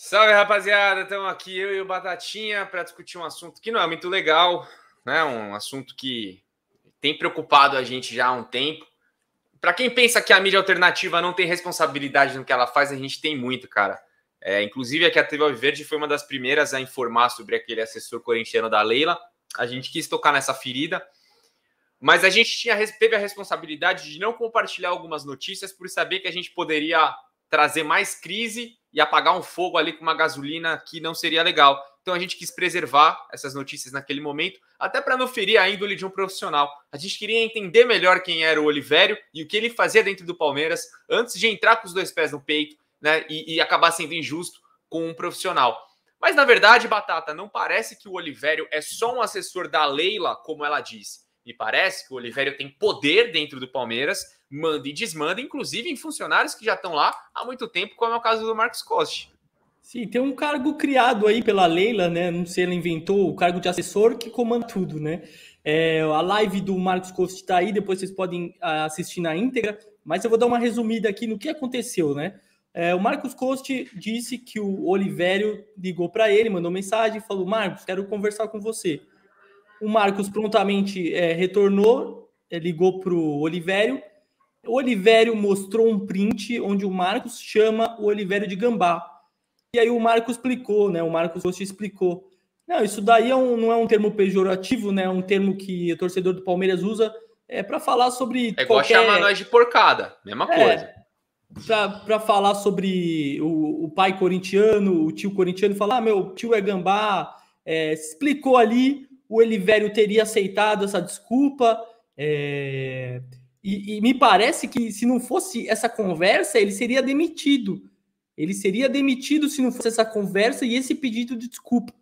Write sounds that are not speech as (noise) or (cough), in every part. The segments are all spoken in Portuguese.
Salve, rapaziada! Estamos aqui, eu e o Batatinha, para discutir um assunto que não é muito legal, né? Um assunto que tem preocupado a gente já há um tempo. Para quem pensa que a mídia alternativa não tem responsabilidade no que ela faz, a gente tem muito, cara. É, inclusive, aqui a TV Verde foi uma das primeiras a informar sobre aquele assessor corintiano da Leila. A gente quis tocar nessa ferida, mas a gente tinha, teve a responsabilidade de não compartilhar algumas notícias por saber que a gente poderia trazer mais crise e apagar um fogo ali com uma gasolina que não seria legal. Então a gente quis preservar essas notícias naquele momento, até para não ferir a índole de um profissional. A gente queria entender melhor quem era o Olivério e o que ele fazia dentro do Palmeiras antes de entrar com os dois pés no peito né, e, e acabar sendo injusto com um profissional. Mas na verdade, Batata, não parece que o Olivério é só um assessor da Leila, como ela disse. Me parece que o Olivério tem poder dentro do Palmeiras manda e desmanda, inclusive em funcionários que já estão lá há muito tempo, como é o caso do Marcos Costa. Sim, tem um cargo criado aí pela Leila, né? Não sei, ela inventou o cargo de assessor que comanda tudo, né? É, a live do Marcos Costa está aí, depois vocês podem ah, assistir na íntegra, mas eu vou dar uma resumida aqui no que aconteceu, né? É, o Marcos Coste disse que o Olivério ligou para ele, mandou mensagem, falou: Marcos, quero conversar com você. O Marcos prontamente é, retornou, é, ligou para o Olivério o Olivério mostrou um print onde o Marcos chama o Olivério de gambá. E aí o Marcos explicou, né? O Marcos Rocha explicou. Não, isso daí é um, não é um termo pejorativo, né? É um termo que o torcedor do Palmeiras usa é para falar sobre. É igual chamar nós de porcada, mesma é, coisa. para falar sobre o, o, pai corintiano, o tio corintiano, falar: ah, meu tio é gambá. É, explicou ali, o Elivério teria aceitado essa desculpa. É, e, e, me parece que se não fosse essa conversa, ele seria demitido. Ele seria demitido se não fosse essa conversa e esse pedido de desculpa.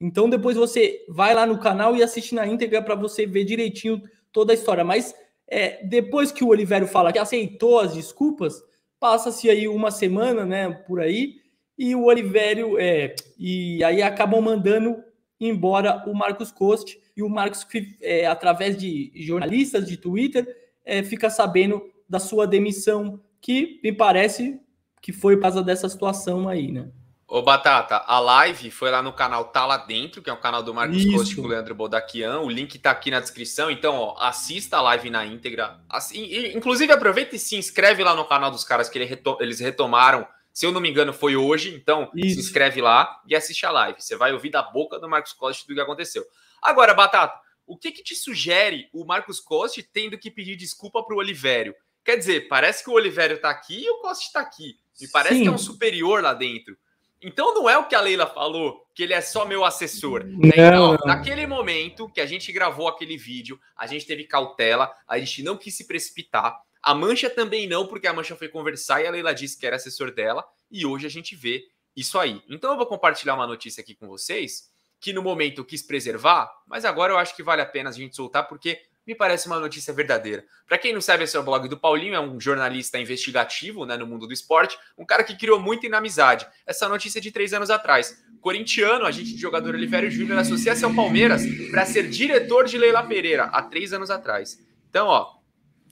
Então depois você vai lá no canal e assiste na íntegra para você ver direitinho toda a história. Mas é, depois que o Oliveira fala que aceitou as desculpas, passa-se aí uma semana, né, por aí, e o Oliveira é, e aí acabam mandando embora o Marcos Coste e o Marcos é, através de jornalistas de Twitter é, fica sabendo da sua demissão, que me parece que foi por causa dessa situação aí, né? Ô, Batata, a live foi lá no canal Tá Lá Dentro, que é o canal do Marcos Costa e do Leandro Bodaquian. O link tá aqui na descrição. Então, ó, assista a live na íntegra. Assim, e, inclusive, aproveita e se inscreve lá no canal dos caras, que ele retom eles retomaram. Se eu não me engano, foi hoje. Então, Isso. se inscreve lá e assiste a live. Você vai ouvir da boca do Marcos Costa tudo o que aconteceu. Agora, Batata, o que, que te sugere o Marcos Costa tendo que pedir desculpa para o Olivério? Quer dizer, parece que o Olivério está aqui e o Costa está aqui. Me parece Sim. que é um superior lá dentro. Então não é o que a Leila falou, que ele é só meu assessor. Né? Então, naquele momento que a gente gravou aquele vídeo, a gente teve cautela, a gente não quis se precipitar. A Mancha também não, porque a Mancha foi conversar e a Leila disse que era assessor dela. E hoje a gente vê isso aí. Então eu vou compartilhar uma notícia aqui com vocês que no momento quis preservar, mas agora eu acho que vale a pena a gente soltar porque me parece uma notícia verdadeira. Para quem não sabe, esse é o blog do Paulinho, é um jornalista investigativo né, no mundo do esporte, um cara que criou muita inamizade. Essa notícia é de três anos atrás. Corintiano, agente de jogador Oliveira Júnior, associa-se ao Palmeiras para ser diretor de Leila Pereira, há três anos atrás. Então, ó,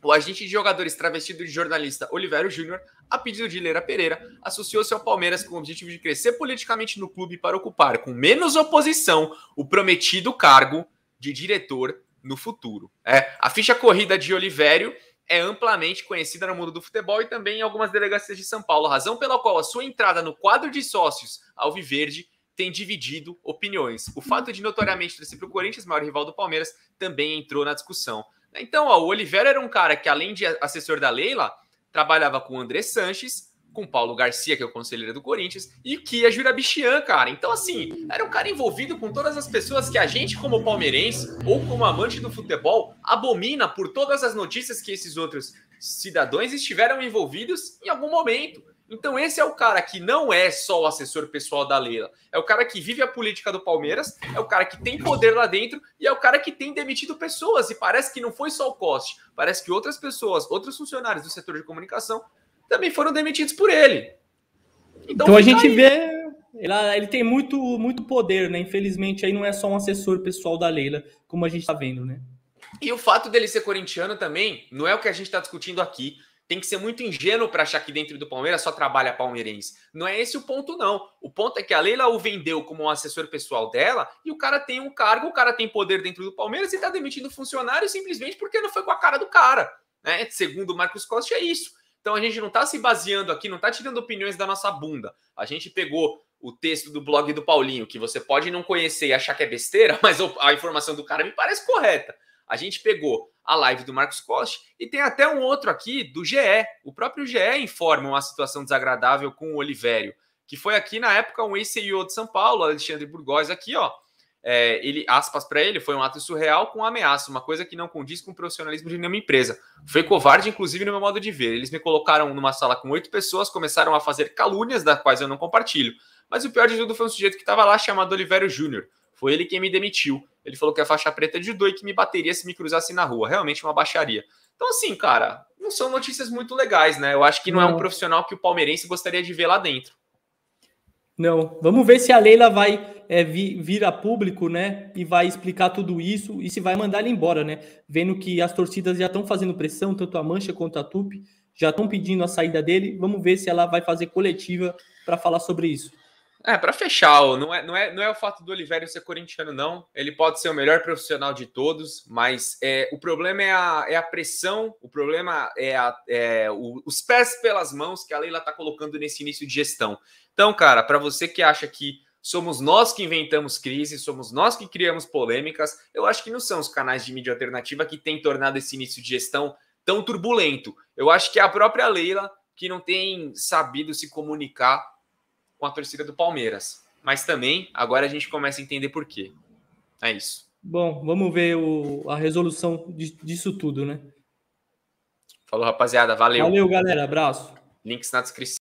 o agente de jogadores travestido de jornalista Oliveira Júnior, a pedido de Leira Pereira, associou-se ao Palmeiras com o objetivo de crescer politicamente no clube para ocupar, com menos oposição, o prometido cargo de diretor no futuro. É, a ficha corrida de Olivério é amplamente conhecida no mundo do futebol e também em algumas delegacias de São Paulo, razão pela qual a sua entrada no quadro de sócios Alviverde tem dividido opiniões. O fato de notoriamente ter sido o Corinthians, maior rival do Palmeiras, também entrou na discussão. Então, ó, o Oliveira era um cara que, além de assessor da Leila, trabalhava com o André Sanches, com Paulo Garcia, que é o conselheiro do Corinthians, e que é Jurabichian, cara. Então, assim, era um cara envolvido com todas as pessoas que a gente, como palmeirense ou como amante do futebol, abomina por todas as notícias que esses outros cidadãos estiveram envolvidos em algum momento. Então, esse é o cara que não é só o assessor pessoal da Leila. É o cara que vive a política do Palmeiras, é o cara que tem poder lá dentro e é o cara que tem demitido pessoas. E parece que não foi só o Coste, parece que outras pessoas, outros funcionários do setor de comunicação também foram demitidos por ele. Então, então a gente aí. vê. Ele, tem muito, muito poder, né? Infelizmente, aí não é só um assessor pessoal da Leila, como a gente está vendo, né? E o fato dele ser corintiano também não é o que a gente está discutindo aqui tem que ser muito ingênuo para achar que dentro do Palmeiras só trabalha palmeirense. Não é esse o ponto, não. O ponto é que a Leila o vendeu como um assessor pessoal dela e o cara tem um cargo, o cara tem poder dentro do Palmeiras e está demitindo funcionário simplesmente porque não foi com a cara do cara. Né? Segundo o Marcos Costa, é isso. Então a gente não está se baseando aqui, não está tirando opiniões da nossa bunda. A gente pegou o texto do blog do Paulinho, que você pode não conhecer e achar que é besteira, (laughs) mas a informação do cara me parece correta. A gente pegou a live do Marcos Costa. E tem até um outro aqui do GE. O próprio GE informa uma situação desagradável com o Olivério, que foi aqui na época um ex-CEO de São Paulo, Alexandre Burgos, aqui, ó. É, ele, aspas para ele, foi um ato surreal com ameaça, uma coisa que não condiz com o profissionalismo de nenhuma empresa. Foi covarde, inclusive, no meu modo de ver. Eles me colocaram numa sala com oito pessoas, começaram a fazer calúnias, das quais eu não compartilho. Mas o pior de tudo foi um sujeito que estava lá chamado Oliveiro Júnior. Foi ele quem me demitiu. Ele falou que a faixa preta é doido e que me bateria se me cruzasse na rua. Realmente uma baixaria. Então, assim, cara, não são notícias muito legais, né? Eu acho que não, não é um profissional que o palmeirense gostaria de ver lá dentro. Não. Vamos ver se a Leila vai é, vir, vir a público, né? E vai explicar tudo isso e se vai mandar ele embora, né? Vendo que as torcidas já estão fazendo pressão, tanto a Mancha quanto a Tupi, já estão pedindo a saída dele. Vamos ver se ela vai fazer coletiva para falar sobre isso. É, para fechar, não é, não, é, não é o fato do Oliveira ser corintiano, não. Ele pode ser o melhor profissional de todos, mas é, o problema é a, é a pressão, o problema é, a, é o, os pés pelas mãos que a Leila está colocando nesse início de gestão. Então, cara, para você que acha que somos nós que inventamos crises, somos nós que criamos polêmicas, eu acho que não são os canais de mídia alternativa que têm tornado esse início de gestão tão turbulento. Eu acho que é a própria Leila que não tem sabido se comunicar com a torcida do Palmeiras. Mas também agora a gente começa a entender por quê. É isso. Bom, vamos ver o, a resolução disso tudo, né? Falou, rapaziada. Valeu. Valeu, galera. Abraço. Links na descrição.